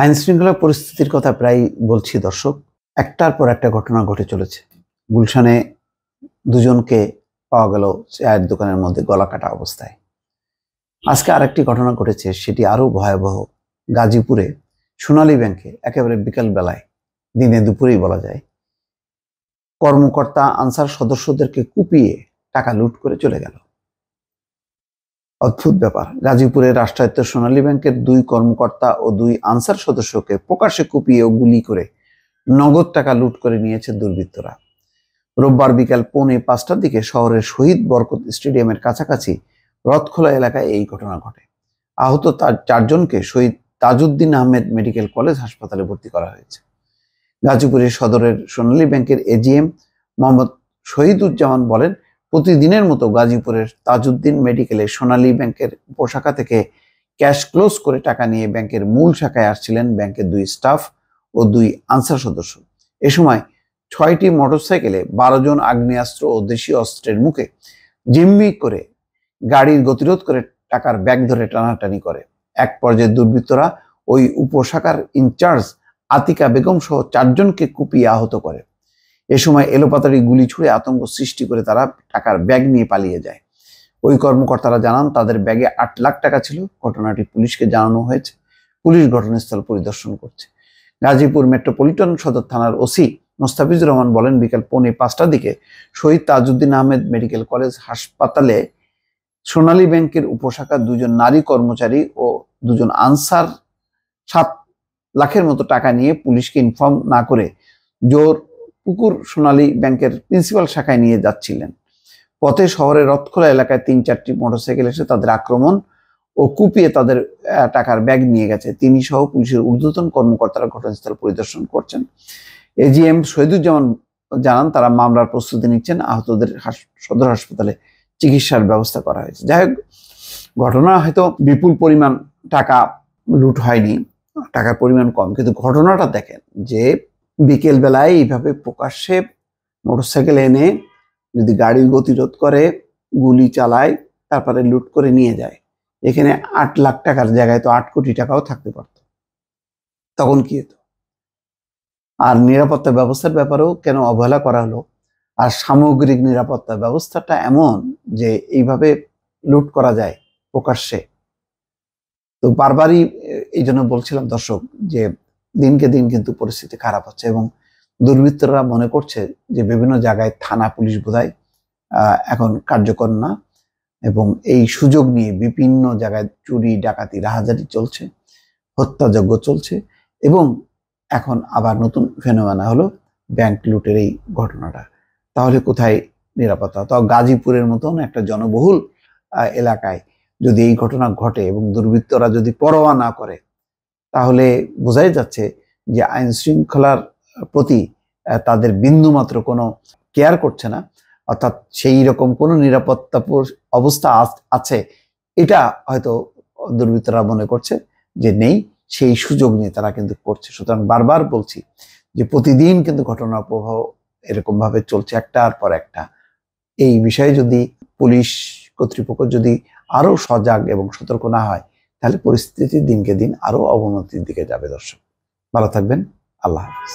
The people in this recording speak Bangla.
আইন শৃঙ্খলা পরিস্থিতির কথা প্রায় বলছি দর্শক একটার পর একটা ঘটনা ঘটে চলেছে গুলশানে দুজনকে পাওয়া গেল চায়ের দোকানের মধ্যে গলা কাটা অবস্থায় আজকে আরেকটি ঘটনা ঘটেছে সেটি আরও ভয়াবহ গাজীপুরে সোনালী ব্যাংকে একেবারে বিকাল বেলায় দিনে দুপুরেই বলা যায় কর্মকর্তা আনসার সদস্যদেরকে কুপিয়ে টাকা লুট করে চলে গেল অদ্ভুত ব্যাপার গাজীপুরে রাষ্ট্রায়ত্ত সোনালী ব্যাংকের দুই কর্মকর্তা ও দুই আনসার সদস্যকে প্রকাশ্যে কুপিয়ে ও গুলি করে নগদ টাকা লুট করে নিয়েছে দুর্বৃত্তরা রোববার বিকাল পৌনে পাঁচটার দিকে শহরের শহীদ বরকত স্টেডিয়ামের কাছাকাছি রথখোলা এলাকায় এই ঘটনা ঘটে আহত তার চারজনকে শহীদ তাজউদ্দিন আহমেদ মেডিকেল কলেজ হাসপাতালে ভর্তি করা হয়েছে গাজীপুরের সদরের সোনালী ব্যাংকের এজিএম মোহাম্মদ শহীদুজ্জামান বলেন প্রতিদিনের মতো গাজীপুরের তাজউদ্দিন মেডিকেলে সোনালী ব্যাংকের উপশাখা থেকে ক্যাশ ক্লোজ করে টাকা নিয়ে ব্যাংকের মূল শাখায় আসছিলেন ব্যাংকের দুই স্টাফ ও দুই আনসার সদস্য এ সময় ছয়টি মোটরসাইকেলে বারো জন আগ্নেয়াস্ত্র ও দেশীয় অস্ত্রের মুখে জিম্মি করে গাড়ির গতিরোধ করে টাকার ব্যাগ ধরে টানাটানি করে এক পর্যায়ে দুর্বৃত্তরা ওই উপশাখার ইনচার্জ আতিকা বেগম সহ চারজনকে কুপিয়ে আহত করে এ সময় এলোপাতারি গুলি ছুড়ে আতঙ্ক সৃষ্টি করে তারা টাকার ব্যাগ নিয়ে পালিয়ে যায় ওই কর্মকর্তারা জানান তাদের ব্যাগে আট লাখ টাকা ছিল ঘটনাটি পুলিশকে জানানো হয়েছে পুলিশ ঘটনাস্থল পরিদর্শন করছে গাজীপুর মেট্রোপলিটন সদর থানার ওসি মোস্তাফিজুর রহমান বলেন বিকাল পৌনে পাঁচটার দিকে শহীদ তাজউদ্দিন আহমেদ মেডিকেল কলেজ হাসপাতালে সোনালী ব্যাংকের উপশাখা দুজন নারী কর্মচারী ও দুজন আনসার সাত লাখের মতো টাকা নিয়ে পুলিশকে ইনফর্ম না করে জোর পুকুর সোনালী ব্যাংকের প্রিন্সিপাল শাখায় নিয়ে যাচ্ছিলেন পথে শহরের রথখোলা এলাকায় তিন চারটি মোটরসাইকেল এসে তাদের আক্রমণ ও কুপিয়ে তাদের টাকার ব্যাগ নিয়ে গেছে তিনি সহ পুলিশের ঊর্ধ্বতন কর্মকর্তারা ঘটনাস্থল পরিদর্শন করছেন এজিএম শহীদুজ্জামান জানান তারা মামলার প্রস্তুতি নিচ্ছেন আহতদের সদর হাসপাতালে চিকিৎসার ব্যবস্থা করা হয়েছে যাই হোক ঘটনা হয়তো বিপুল পরিমাণ টাকা লুট হয়নি টাকার পরিমাণ কম কিন্তু ঘটনাটা দেখেন যে বিকেলবেলায় এইভাবে প্রকাশ্যে মোটরসাইকেল এনে যদি গাড়ির গতিরোধ করে গুলি চালায় তারপরে লুট করে নিয়ে যায় এখানে আট লাখ টাকার জায়গায় তো আট কোটি টাকাও থাকতে পারত তখন কি হতো আর নিরাপত্তা ব্যবস্থার ব্যাপারেও কেন অবহেলা করা হলো আর সামগ্রিক নিরাপত্তা ব্যবস্থাটা এমন যে এইভাবে লুট করা যায় প্রকাশ্যে তো বারবারই এই জন্য বলছিলাম দর্শক যে দিনকে দিন কিন্তু পরিস্থিতি খারাপ হচ্ছে এবং দুর্বৃত্তরা মনে করছে যে বিভিন্ন জায়গায় থানা পুলিশ বোধহয় এখন কার্যকর না এবং এই সুযোগ নিয়ে বিভিন্ন জায়গায় চুরি ডাকাতি রাহাজারি চলছে হত্যাযজ্ঞ চলছে এবং এখন আবার নতুন ফেনোমেনা হলো ব্যাংক লুটের এই ঘটনাটা তাহলে কোথায় নিরাপত্তা তাও গাজীপুরের মতন একটা জনবহুল এলাকায় যদি এই ঘটনা ঘটে এবং দুর্বৃত্তরা যদি পরোয়া না করে তাহলে বোঝাই যাচ্ছে যে আইন শৃঙ্খলার প্রতি তাদের বিন্দুমাত্র কোনো কেয়ার করছে না অর্থাৎ সেই রকম কোনো নিরাপত্তা অবস্থা আছে এটা হয়তো দুর্বৃত্তরা মনে করছে যে নেই সেই সুযোগ নিয়ে তারা কিন্তু করছে সুতরাং বারবার বলছি যে প্রতিদিন কিন্তু ঘটনা প্রবাহ এরকমভাবে চলছে একটার পর একটা এই বিষয়ে যদি পুলিশ কর্তৃপক্ষ যদি আরও সজাগ এবং সতর্ক না হয় তাহলে পরিস্থিতি দিনকে দিন আরও অবনতির দিকে যাবে দর্শক ভালো থাকবেন আল্লাহ হাফিজ